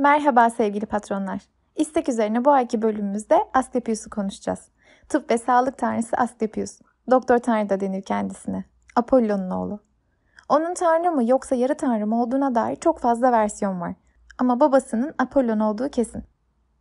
Merhaba sevgili patronlar. İstek üzerine bu ayki bölümümüzde Asklepios'u konuşacağız. Tıp ve sağlık tanrısı Asklepios. Doktor tanrı da denir kendisine. Apollo'nun oğlu. Onun tanrı mı yoksa yarı tanrı mı olduğuna dair çok fazla versiyon var. Ama babasının Apollon olduğu kesin.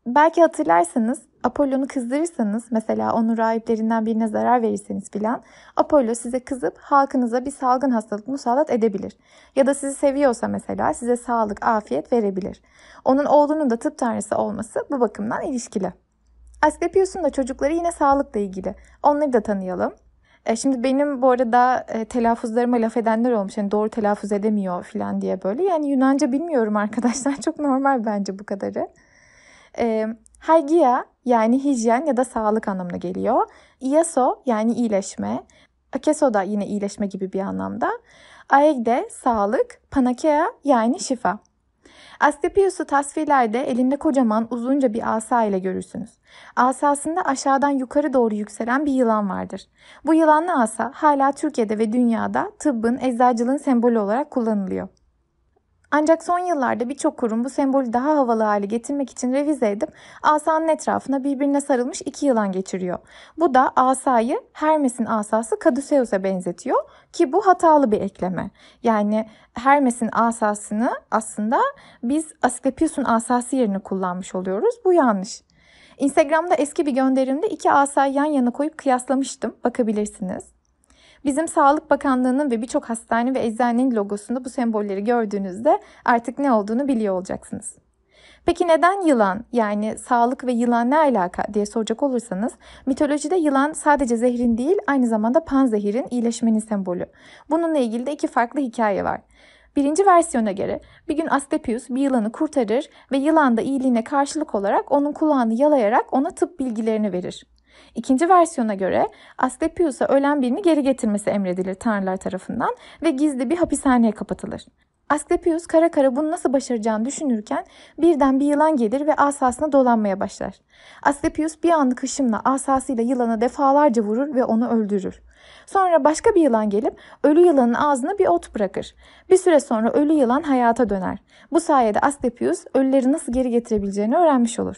Belki hatırlarsanız Apollon'u kızdırırsanız mesela onun rahiplerinden birine zarar verirseniz filan Apollo size kızıp halkınıza bir salgın hastalık musallat edebilir. Ya da sizi seviyorsa mesela size sağlık, afiyet verebilir. Onun oğlunun da tıp tanrısı olması bu bakımdan ilişkili. Asklepios'un da çocukları yine sağlıkla ilgili. Onları da tanıyalım. E, şimdi benim bu arada e, telaffuzlarıma laf edenler olmuş. Yani doğru telaffuz edemiyor falan diye böyle. Yani Yunanca bilmiyorum arkadaşlar. Çok normal bence bu kadarı. E, Hygia yani hijyen ya da sağlık anlamına geliyor. Iaso yani iyileşme. Akeso da yine iyileşme gibi bir anlamda. Aegde sağlık, panakea yani şifa. Astepius'u tasvirlerde elinde kocaman uzunca bir asa ile görürsünüz. Asasında aşağıdan yukarı doğru yükselen bir yılan vardır. Bu yılanlı asa hala Türkiye'de ve dünyada tıbbın, eczacılığın sembolü olarak kullanılıyor. Ancak son yıllarda birçok kurum bu sembolü daha havalı hale getirmek için revize edip asanın etrafına birbirine sarılmış iki yılan geçiriyor. Bu da asayı Hermes'in asası Caduceus'e benzetiyor ki bu hatalı bir ekleme. Yani Hermes'in asasını aslında biz Asklepios'un asası yerine kullanmış oluyoruz. Bu yanlış. Instagram'da eski bir gönderimde iki asayı yan yana koyup kıyaslamıştım. Bakabilirsiniz. Bizim Sağlık Bakanlığı'nın ve birçok hastane ve eczanenin logosunda bu sembolleri gördüğünüzde artık ne olduğunu biliyor olacaksınız. Peki neden yılan yani sağlık ve yılan ne alaka diye soracak olursanız mitolojide yılan sadece zehrin değil aynı zamanda panzehirin iyileşmenin sembolü. Bununla ilgili de iki farklı hikaye var. Birinci versiyona göre bir gün Astepius bir yılanı kurtarır ve yılan da iyiliğine karşılık olarak onun kulağını yalayarak ona tıp bilgilerini verir. İkinci versiyona göre Asklepios'a ölen birini geri getirmesi emredilir tanrılar tarafından ve gizli bir hapishaneye kapatılır. Asklepios kara kara bunu nasıl başaracağını düşünürken birden bir yılan gelir ve asasına dolanmaya başlar. Asklepios bir anlık hışımla asasıyla yılanı defalarca vurur ve onu öldürür. Sonra başka bir yılan gelip ölü yılanın ağzına bir ot bırakır. Bir süre sonra ölü yılan hayata döner. Bu sayede Asklepios ölüleri nasıl geri getirebileceğini öğrenmiş olur.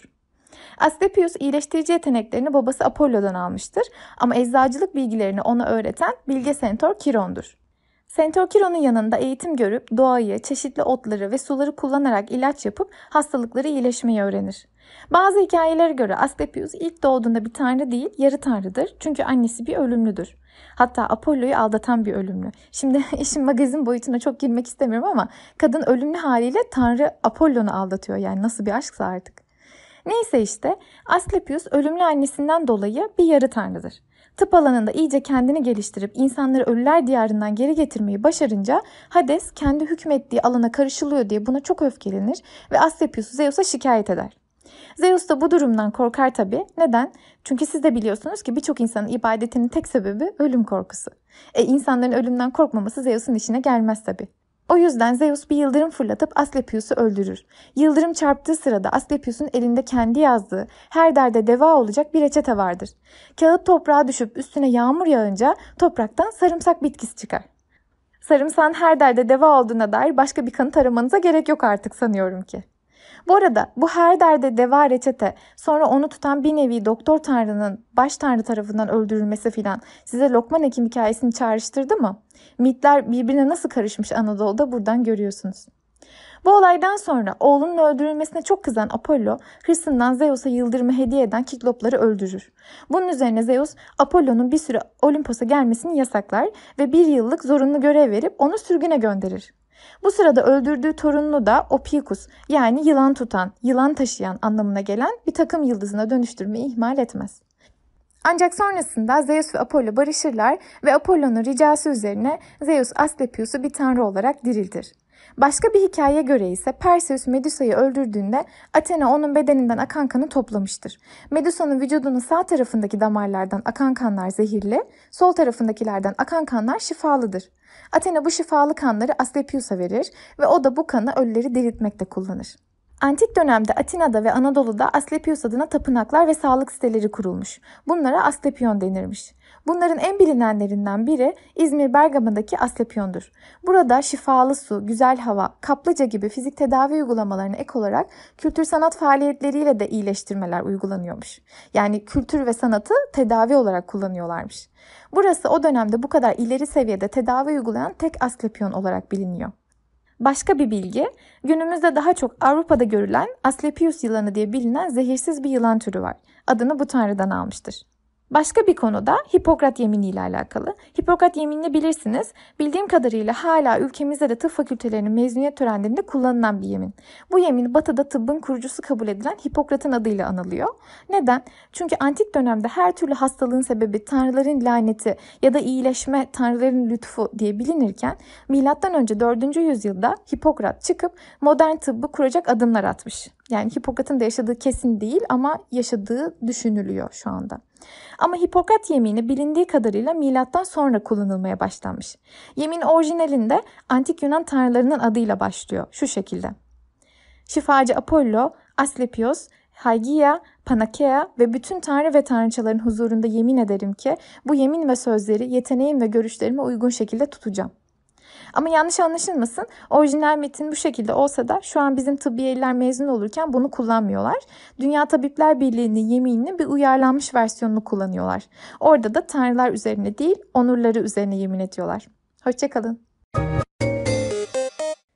Asclepius iyileştirici yeteneklerini babası Apollo'dan almıştır ama eczacılık bilgilerini ona öğreten bilge sentor Kiron'dur. Sentor Kiron'un yanında eğitim görüp doğayı, çeşitli otları ve suları kullanarak ilaç yapıp hastalıkları iyileşmeyi öğrenir. Bazı hikayelere göre Asclepius ilk doğduğunda bir tanrı değil, yarı tanrıdır. Çünkü annesi bir ölümlüdür. Hatta Apollo'yu aldatan bir ölümlü. Şimdi işin magazin boyutuna çok girmek istemiyorum ama kadın ölümlü haliyle tanrı Apollo'nu aldatıyor. Yani nasıl bir aşksa artık. Neyse işte Asklepios ölümlü annesinden dolayı bir yarı tanrıdır. Tıp alanında iyice kendini geliştirip insanları ölüler diyarından geri getirmeyi başarınca Hades kendi hükmettiği alana karışılıyor diye buna çok öfkelenir ve Asklepios'u Zeus'a şikayet eder. Zeus da bu durumdan korkar tabi. Neden? Çünkü siz de biliyorsunuz ki birçok insanın ibadetinin tek sebebi ölüm korkusu. E insanların ölümden korkmaması Zeus'un işine gelmez tabi. O yüzden Zeus bir yıldırım fırlatıp Asclepius'u öldürür. Yıldırım çarptığı sırada Asclepius'un elinde kendi yazdığı, her derde deva olacak bir reçete vardır. Kağıt toprağa düşüp üstüne yağmur yağınca topraktan sarımsak bitkisi çıkar. Sarımsağın her derde deva olduğuna dair başka bir kanıt aramanıza gerek yok artık sanıyorum ki. Bu arada bu her derde deva reçete sonra onu tutan bir nevi doktor tanrının baş tanrı tarafından öldürülmesi filan size Lokman Hekim hikayesini çağrıştırdı mı? Mitler birbirine nasıl karışmış Anadolu'da buradan görüyorsunuz. Bu olaydan sonra oğlunun öldürülmesine çok kızan Apollo hırsından Zeus'a yıldırımı hediye eden Kiklopları öldürür. Bunun üzerine Zeus Apollo'nun bir süre Olimpos'a gelmesini yasaklar ve bir yıllık zorunlu görev verip onu sürgüne gönderir. Bu sırada öldürdüğü torununu da Opikus yani yılan tutan, yılan taşıyan anlamına gelen bir takım yıldızına dönüştürmeyi ihmal etmez. Ancak sonrasında Zeus ve Apollo barışırlar ve Apollo'nun ricası üzerine Zeus Asclepius'u bir tanrı olarak diriltir. Başka bir hikaye göre ise Perseus Medusa'yı öldürdüğünde Athena onun bedeninden akan kanı toplamıştır. Medusa'nın vücudunun sağ tarafındaki damarlardan akan kanlar zehirli, sol tarafındakilerden akan kanlar şifalıdır. Athena bu şifalı kanları Asclepius'a verir ve o da bu kanı ölüleri diriltmekte kullanır. Antik dönemde Atina'da ve Anadolu'da Asclepius adına tapınaklar ve sağlık siteleri kurulmuş. Bunlara Asklepion denirmiş. Bunların en bilinenlerinden biri İzmir Bergama'daki Asklepion'dur. Burada şifalı su, güzel hava, kaplıca gibi fizik tedavi uygulamalarına ek olarak kültür sanat faaliyetleriyle de iyileştirmeler uygulanıyormuş. Yani kültür ve sanatı tedavi olarak kullanıyorlarmış. Burası o dönemde bu kadar ileri seviyede tedavi uygulayan tek Asklepion olarak biliniyor. Başka bir bilgi, günümüzde daha çok Avrupa'da görülen Asclepius yılanı diye bilinen zehirsiz bir yılan türü var. Adını bu tanrıdan almıştır. Başka bir konu da Hipokrat yemini ile alakalı. Hipokrat yeminini bilirsiniz. Bildiğim kadarıyla hala ülkemizde de tıp fakültelerinin mezuniyet törenlerinde kullanılan bir yemin. Bu yemin batıda tıbbın kurucusu kabul edilen Hipokrat'ın adıyla anılıyor. Neden? Çünkü antik dönemde her türlü hastalığın sebebi tanrıların laneti ya da iyileşme tanrıların lütfu diye bilinirken M.Ö. 4. yüzyılda Hipokrat çıkıp modern tıbbı kuracak adımlar atmış. Yani Hipokrat'ın da yaşadığı kesin değil ama yaşadığı düşünülüyor şu anda. Ama Hipokrat yemini bilindiği kadarıyla milattan sonra kullanılmaya başlanmış. Yemin orijinalinde antik Yunan tanrılarının adıyla başlıyor şu şekilde. Şifacı Apollo, Asclepios, Hagia, Panakea ve bütün tanrı ve tanrıçaların huzurunda yemin ederim ki bu yemin ve sözleri yeteneğim ve görüşlerime uygun şekilde tutacağım. Ama yanlış anlaşılmasın. Orijinal metin bu şekilde olsa da şu an bizim tıbbiyeliler mezun olurken bunu kullanmıyorlar. Dünya Tabipler Birliği'nin yeminini bir uyarlanmış versiyonunu kullanıyorlar. Orada da tanrılar üzerine değil onurları üzerine yemin ediyorlar. Hoşçakalın.